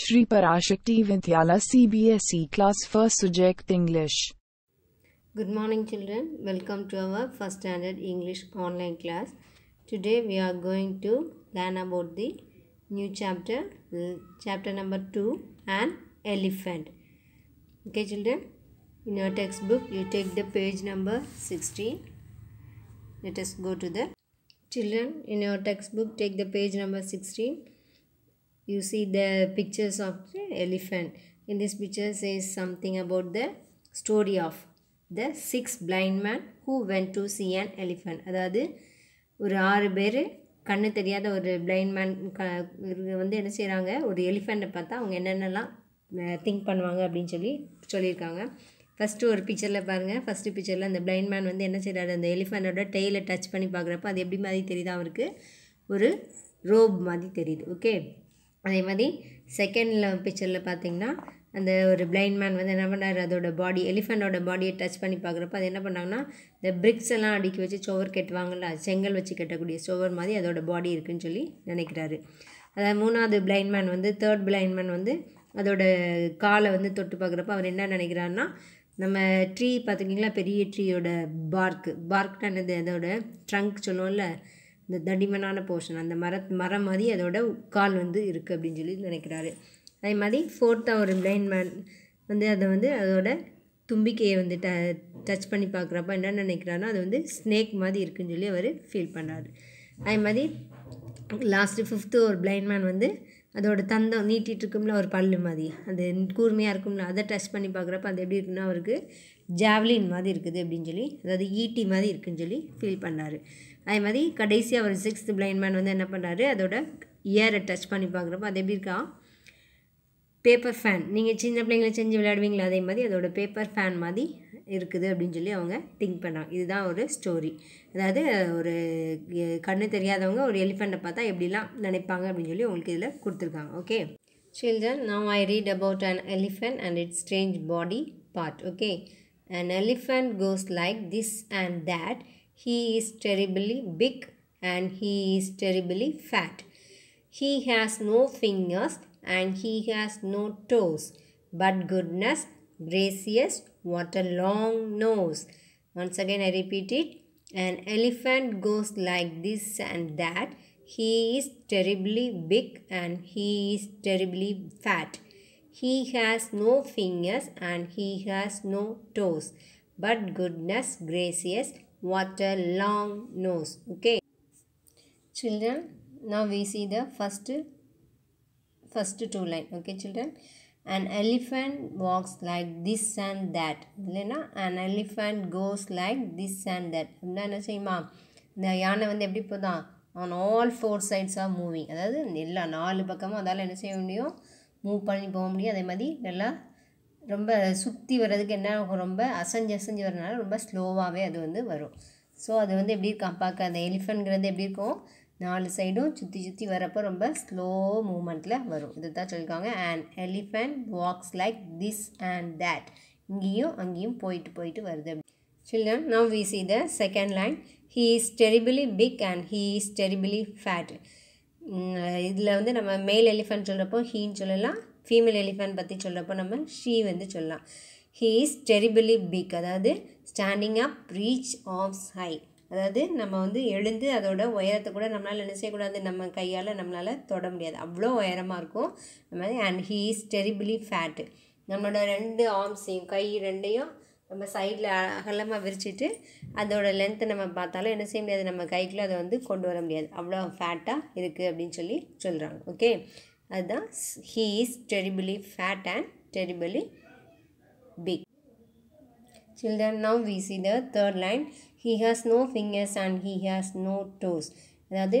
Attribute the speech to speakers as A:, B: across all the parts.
A: Shri Parashakti Vidyala CBSE Class 1st Subject English. Good morning children. Welcome to our First Standard English online class. Today we are going to learn about the new chapter, chapter number 2, and Elephant. Okay children, in your textbook you take the page number 16. Let us go to the children in your textbook take the page number 16 you see the pictures of the elephant in this picture says something about the story of the six blind man who went to see an elephant அதாவது ஒரு ஆறு பேர் கண்ணு தெரியாத ஒரு blind man க வந்து என்ன செய்கிறாங்க ஒரு எலிஃபெண்ட்டை பார்த்தா அவங்க என்னென்னலாம் திங்க் பண்ணுவாங்க அப்படின்னு சொல்லி சொல்லியிருக்காங்க ஃபஸ்ட்டு ஒரு பிக்சரில் பாருங்கள் ஃபஸ்ட்டு பிக்சரில் அந்த பிளைண்ட் மேன் வந்து என்ன செய்கிறாரு அந்த எலிஃபெண்ட்டோட டெய்ல டச் பண்ணி பார்க்குறப்ப அது எப்படி மாதிரி தெரியுது அவருக்கு ஒரு ரோப் மாதிரி தெரியுது ஓகே அதே மாதிரி செகண்டில் பிக்சரில் பார்த்தீங்கன்னா அந்த ஒரு பிளைண்ட் மேன் வந்து என்ன பண்ணார் அதோட பாடி எலிஃபெண்ட்டோட பாடியை டச் பண்ணி பார்க்குறப்ப அது என்ன பண்ணாங்கன்னா இந்த பிரிக்ஸ் எல்லாம் அடுக்கி வச்சு சுவர் கெட்டுவாங்கல்ல செங்கல் வச்சு கட்டக்கூடிய சுவர் மாதிரி அதோட பாடி இருக்குன்னு சொல்லி நினைக்கிறாரு அதாவது மூணாவது பிளைண்ட் மேன் வந்து தேர்ட் பிளைண்ட் மேன் வந்து அதோட காலை வந்து தொட்டு பார்க்குறப்ப அவர் என்ன நினைக்கிறாருன்னா நம்ம ட்ரீ பார்த்துக்கிங்களா பெரிய ட்ரீயோட பார்க்கு பார்க்னா என்னது அதோட ட்ரங்க் சொல்லுவோம்ல இந்த தடிமனான போர்ஷன் அந்த மர மரம் மாதிரி அதோட உட்கால் வந்து இருக்குது அப்படின்னு சொல்லி நினைக்கிறாரு அதே மாதிரி ஃபோர்த்தாக ஒரு பிளைண்ட் மேன் வந்து அதை வந்து அதோட தும்பிக்கையை வந்து ட டச் பண்ணி பார்க்குறப்ப என்ன நினைக்கிறாருன்னா அது வந்து ஸ்னேக் மாதிரி இருக்குன்னு சொல்லி அவர் ஃபீல் பண்ணுறாரு அதே மாதிரி லாஸ்ட்டு ஃபிஃப்த்து ஒரு பிளைண்ட் மேன் வந்து அதோட தந்தம் நீட்டிகிட்டு இருக்கும்ல ஒரு பல்லு மாதிரி அது கூர்மையாக இருக்கும்ல அதை டச் பண்ணி பார்க்குறப்ப அது எப்படி இருக்குன்னா அவருக்கு ஜாவ்லின் மாதிரி இருக்குது அப்படின்னு சொல்லி அதாவது ஈட்டி மாதிரி இருக்குதுன்னு சொல்லி ஃபீல் பண்ணார் அதே மாதிரி கடைசியாக ஒரு சிக்ஸ்த் பிளைண்ட் மேன் வந்து என்ன பண்ணுறாரு அதோட இயரை டச் பண்ணி பார்க்குறப்ப அது எப்படி இருக்கா பேப்பர் ஃபேன் நீங்கள் சின்ன பிள்ளைங்களை செஞ்சு விளையாடுவீங்களா அதே மாதிரி அதோட பேப்பர் ஃபேன் மாதிரி இருக்குது அப்படின்னு சொல்லி அவங்க திங்க் பண்ணாங்க இதுதான் ஒரு ஸ்டோரி அதாவது ஒரு கண்ணு தெரியாதவங்க ஒரு எலிஃபெண்ட்டை பார்த்தா எப்படிலாம் நினைப்பாங்க அப்படின்னு சொல்லி உங்களுக்கு இதில் கொடுத்துருக்காங்க okay children now I read about an elephant and its strange body part okay and elephant goes like this and that He is terribly big and he is terribly fat. He has no fingers and he has no toes. But goodness gracious, what a long nose. Once again I repeat it. An elephant goes like this and that. He is terribly big and he is terribly fat. He has no fingers and he has no toes. But goodness gracious, what a long nose okay children now we see the first first two line okay children an elephant walks like this and that இல்லைன்னா an elephant goes like this and that அப்படின்னா என்ன செய்யுமா இந்த யானை வந்து எப்படி போதான் on all four sides of moving அதாவது எல்லா நாலு பக்கமும் அதால் என்ன செய்ய முடியும் மூவ் பண்ணி போக முடியும் அதே மாதிரி நல்லா ரொம்ப சுற்றி வர்றதுக்கு என்ன ஆகும் ரொம்ப அசஞ்சு அசஞ்சு வரனால ரொம்ப ஸ்லோவாகவே அது வந்து வரும் ஸோ அது வந்து எப்படி இருக்கும் பார்க்க அந்த எலிஃபண்ட்ங்கிறது எப்படி இருக்கும் நாலு சைடும் சுற்றி சுற்றி வரப்போ ரொம்ப ஸ்லோ மூமெண்ட்டில் வரும் இது தான் சொல்லியிருக்காங்க and elephant walks like this and that இங்கேயும் அங்கேயும் போயிட்டு போயிட்டு வருது children now we see the second line he is terribly big and he is terribly fat இதில் வந்து நம்ம மேல் எலிஃபண்ட் சொல்கிறப்போ ஹீன்னு சொல்லலாம் ஃபீமேல் எலிஃபண்ட் பற்றி சொல்கிறப்போ நம்ம ஷீ வந்து சொல்லலாம் ஹீ இஸ் டெரிபிளி பிக் அதாவது ஸ்டாண்டிங் அப் ரீச் ஆஃப்ஸ் ஹை அதாவது நம்ம வந்து எழுந்து அதோட உயரத்தை கூட நம்மளால் என்ன செய்யக்கூடாது நம்ம கையால் நம்மளால் தொட முடியாது அவ்வளோ உயரமாக இருக்கும் நம்ம and he is terribly fat நம்மளோட ரெண்டு ஆர்ம்ஸையும் கை ரெண்டையும் நம்ம சைடில் அகலமாக விரிச்சிட்டு அதோடய லென்த்தை நம்ம பார்த்தாலும் என்ன செய்ய முடியாது நம்ம கைக்குள்ளே அதை வந்து கொண்டு வர முடியாது அவ்வளோ ஃபேட்டாக இருக்குது அப்படின்னு சொல்லி சொல்கிறாங்க ஓகே அதுதான் he is terribly fat and terribly big children now we see the third line he has no fingers and he has no toes அதாவது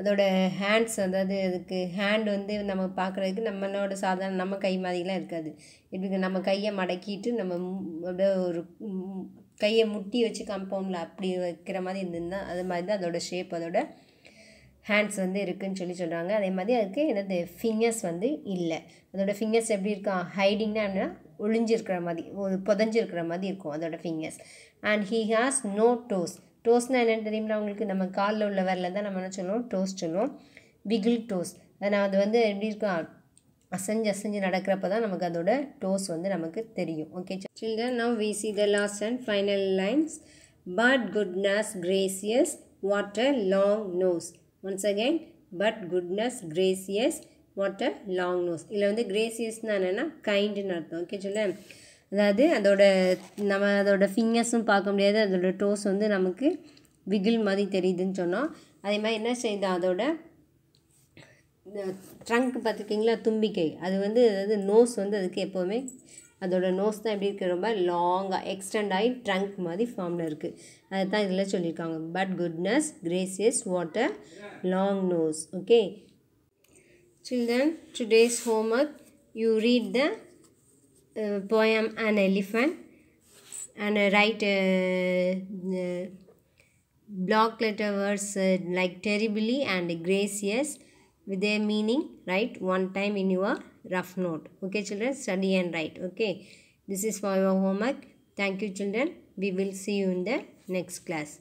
A: அதோட ஹேண்ட்ஸ் அதாவது அதுக்கு ஹேண்ட் வந்து நம்ம பார்க்குறதுக்கு நம்மளோட சாதாரண நம்ம கை மாதிரிலாம் இருக்காது இப்படி நம்ம கையை மடக்கிட்டு நம்ம அப்படியே ஒரு கையை முட்டி வச்சு கம்பவுண்டில் அப்படி வைக்கிற மாதிரி இருந்ததுன்னா அது மாதிரி தான் அதோட ஷேப் அதோட ஹேண்ட்ஸ் வந்து இருக்குதுன்னு சொல்லி சொல்கிறாங்க அதே மாதிரி அதுக்கு எனது ஃபிங்கர்ஸ் வந்து இல்லை அதோடய ஃபிங்கர்ஸ் எப்படி இருக்கா ஹைடிங்னா என்னன்னா ஒழிஞ்சிருக்கிற மாதிரி ஒரு புதஞ்சிருக்கிற மாதிரி இருக்கும் அதோட fingers and he has no toes டோஸ்னால் என்னென்னு தெரியுமா அவங்களுக்கு நம்ம காலில் உள்ள வரல தான் நம்ம என்ன சொல்லுவோம் டோஸ் சொல்லுவோம் பிகில் டோஸ் நான் அது வந்து எப்படி இருக்கா அசைஞ்சு அசைஞ்சு நடக்கிறப்ப தான் நமக்கு அதோட டோஸ் வந்து நமக்கு தெரியும் okay children now we see the last and final lines but goodness gracious what a long nose once again but goodness gracious what a long nose இதில் வந்து கிரேசியஸ்னால் என்னென்னா கைண்டுன்னு அர்த்தம் ஓகே சொல்ல அதாவது அதோட நம்ம அதோட ஃபிங்கர்ஸும் பார்க்க முடியாது அதோட டோஸ் வந்து நமக்கு விகில் மாதிரி தெரியுதுன்னு சொன்னோம் அதே மாதிரி என்ன செய்யுது அதோட ட்ரங்க் பார்த்துருக்கீங்களா தும்பிக்கை அது வந்து அதாவது நோஸ் வந்து அதுக்கு எப்போவுமே அதோட நோஸ் தான் எப்படி இருக்குது ரொம்ப லாங்காக எக்ஸ்டெண்ட் ஆகி ட்ரங்க் மாதிரி ஃபார்மில் இருக்குது அதுதான் இதில் சொல்லியிருக்காங்க but goodness gracious what a long nose okay children today's homework you read the poem an elephant and write block letter words like terribly and gracious with their meaning write one time in your rough note okay children study and write okay this is for your homework thank you children we will see you in the next class